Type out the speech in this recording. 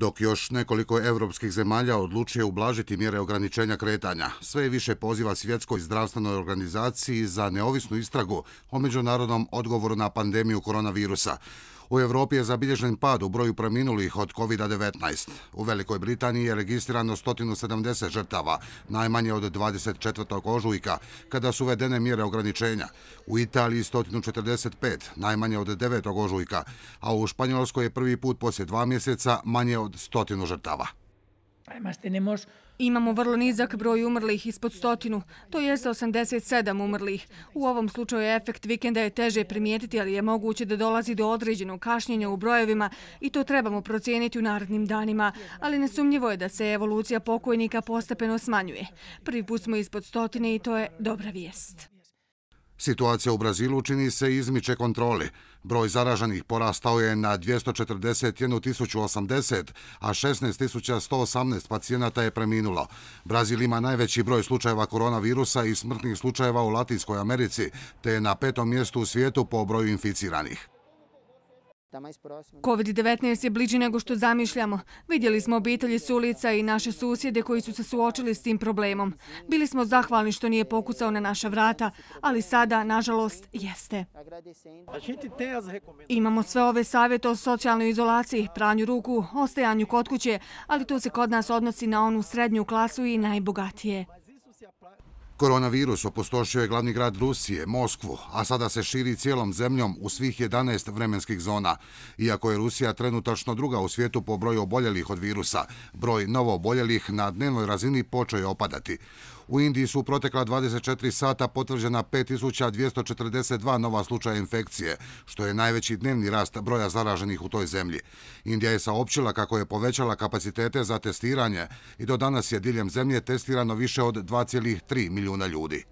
Dok još nekoliko evropskih zemalja odlučuje ublažiti mjere ograničenja kretanja, sve više poziva Svjetskoj zdravstvenoj organizaciji za neovisnu istragu o međunarodnom odgovoru na pandemiju koronavirusa. U Evropi je zabilježen pad u broju preminulih od COVID-19. U Velikoj Britaniji je registrirano 170 žrtava, najmanje od 24. ožujka, kada su uvedene mjere ograničenja. U Italiji 145, najmanje od 9. ožujka, a u Španjolskoj je prvi put poslije dva mjeseca manje od 100 žrtava. Además, tenemos... Imamo vrlo nizak broj umrlih ispod stotinu, to je 87 umrlih. U ovom slučaju efekt vikenda je teže primijetiti, ali je moguće da dolazi do određenog kašnjenja u brojevima i to trebamo procijeniti u narodnim danima, ali nesumnjivo je da se evolucija pokojnika postepeno smanjuje. Prvi put smo ispod stotine i to je dobra vijest. Situacija u Brazilu čini se izmiče kontroli. Broj zaraženih porastao je na 241.080, a 16.118 pacijenata je preminulo. Brazil ima najveći broj slučajeva koronavirusa i smrtnih slučajeva u Latinskoj Americi, te je na petom mjestu u svijetu po broju inficiranih. COVID-19 je bliži nego što zamišljamo. Vidjeli smo obitelji s ulica i naše susjede koji su se suočili s tim problemom. Bili smo zahvalni što nije pokucao na naša vrata, ali sada, nažalost, jeste. Imamo sve ove savjete o socijalnoj izolaciji, pranju ruku, ostajanju kod kuće, ali to se kod nas odnosi na onu srednju klasu i najbogatije. Koronavirus opustošio je glavni grad Rusije, Moskvu, a sada se širi cijelom zemljom u svih 11 vremenskih zona. Iako je Rusija trenutačno druga u svijetu po broju oboljelih od virusa, broj novo oboljelih na dnevnoj razini počeo je opadati. U Indiji su protekla 24 sata potvrđena 5242 nova slučaja infekcije, što je najveći dnevni rast broja zaraženih u toj zemlji. Indija je saopćila kako je povećala kapacitete za testiranje i do danas je diljem zemlje testirano više od 2,3 milijuna. 要な量で